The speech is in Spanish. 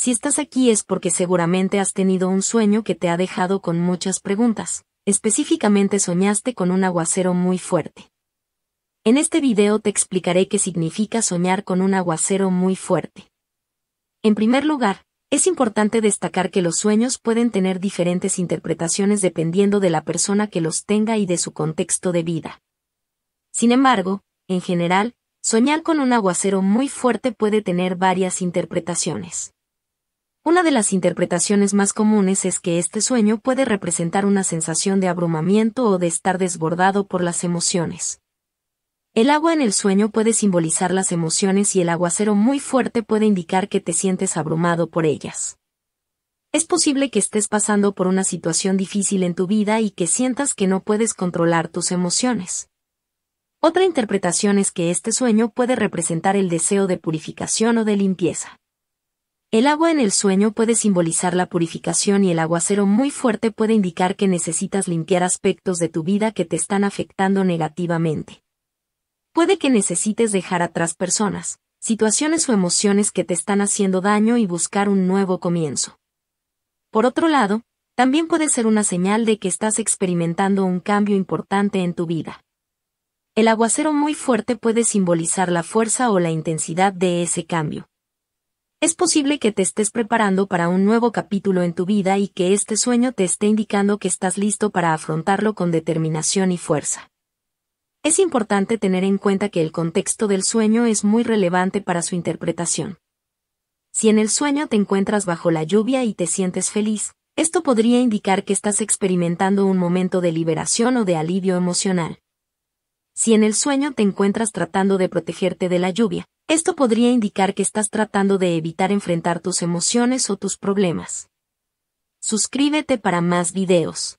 Si estás aquí es porque seguramente has tenido un sueño que te ha dejado con muchas preguntas. Específicamente soñaste con un aguacero muy fuerte. En este video te explicaré qué significa soñar con un aguacero muy fuerte. En primer lugar, es importante destacar que los sueños pueden tener diferentes interpretaciones dependiendo de la persona que los tenga y de su contexto de vida. Sin embargo, en general, soñar con un aguacero muy fuerte puede tener varias interpretaciones. Una de las interpretaciones más comunes es que este sueño puede representar una sensación de abrumamiento o de estar desbordado por las emociones. El agua en el sueño puede simbolizar las emociones y el aguacero muy fuerte puede indicar que te sientes abrumado por ellas. Es posible que estés pasando por una situación difícil en tu vida y que sientas que no puedes controlar tus emociones. Otra interpretación es que este sueño puede representar el deseo de purificación o de limpieza. El agua en el sueño puede simbolizar la purificación y el aguacero muy fuerte puede indicar que necesitas limpiar aspectos de tu vida que te están afectando negativamente. Puede que necesites dejar atrás personas, situaciones o emociones que te están haciendo daño y buscar un nuevo comienzo. Por otro lado, también puede ser una señal de que estás experimentando un cambio importante en tu vida. El aguacero muy fuerte puede simbolizar la fuerza o la intensidad de ese cambio es posible que te estés preparando para un nuevo capítulo en tu vida y que este sueño te esté indicando que estás listo para afrontarlo con determinación y fuerza. Es importante tener en cuenta que el contexto del sueño es muy relevante para su interpretación. Si en el sueño te encuentras bajo la lluvia y te sientes feliz, esto podría indicar que estás experimentando un momento de liberación o de alivio emocional. Si en el sueño te encuentras tratando de protegerte de la lluvia, esto podría indicar que estás tratando de evitar enfrentar tus emociones o tus problemas. Suscríbete para más videos.